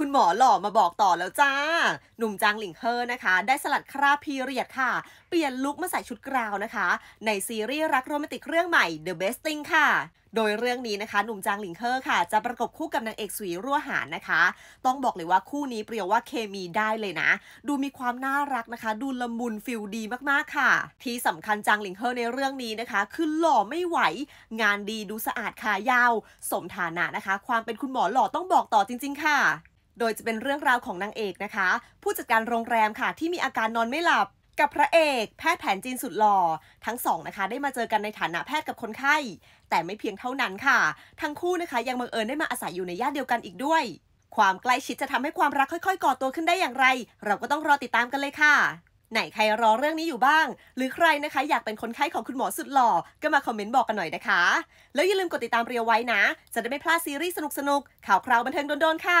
คุณหมอหล่อมาบอกต่อแล้วจ้า หนุ่มจางหลิงเฮอนะคะ ได้สลัดคราบพีเรียดค่ะ เปลี่ยนลุคมาใส่ชุดกราวนะคะ ในซีรีส์รักโรแมนติกเรื่องใหม่ The Best Thing ค่ะโดยเรื่องนี้นะคะหนุ่มจางหลิงเคอร์ค่ะ จะประกบคู่กับนางเอกสุีรั่วหานนะคะ ต้องบอกเลยว่าคู่นี้เปรียวว่าเคมีได้เลยนะ ดูมีความน่ารักนะคะ ดูละมุนฟิลดีมากๆค่ะ ที่สำคัญจางหลิงเคอร์ในเรื่องนี้นะคะคือ หล่อไม่ไหว งานดีดูสะอาดขายาว สมฐานะนะคะ ความเป็นคุณหมอหล่อต้องบอกต่อจริงๆค่ะ โดยจะเป็นเรื่องราวของนางเอกนะคะ ผู้จัดการโรงแรมค่ะ ที่มีอาการนอนไม่หลับกับพระเอกแพทย์แผนจีนสุดหล่อทั้งสองนะคะได้มาเจอกันในฐานะแพทย์กับคนไข้ แต่ไม่เพียงเท่านั้นค่ะ ทั้งคู่นะคะยังบังเอิญได้มาอาศัยอยู่ในย่านเดียวกันอีกด้วย ความใกล้ชิดจะทำให้ความรักค่อยๆก่อตัวขึ้นได้อย่างไร เราก็ต้องรอติดตามกันเลยค่ะ ไหนใครรอเรื่องนี้อยู่บ้าง หรือใครนะคะ อยากเป็นคนไข้ของคุณหมอสุดหล่อก็มาคอมเมนต์บอกกันหน่อยนะคะ แล้วอย่าลืมกดติดตามเรียวไว้นะ จะได้ไม่พลาดซีรีส์สนุกๆข่าวคราวบันเทิงโดนๆค่ะ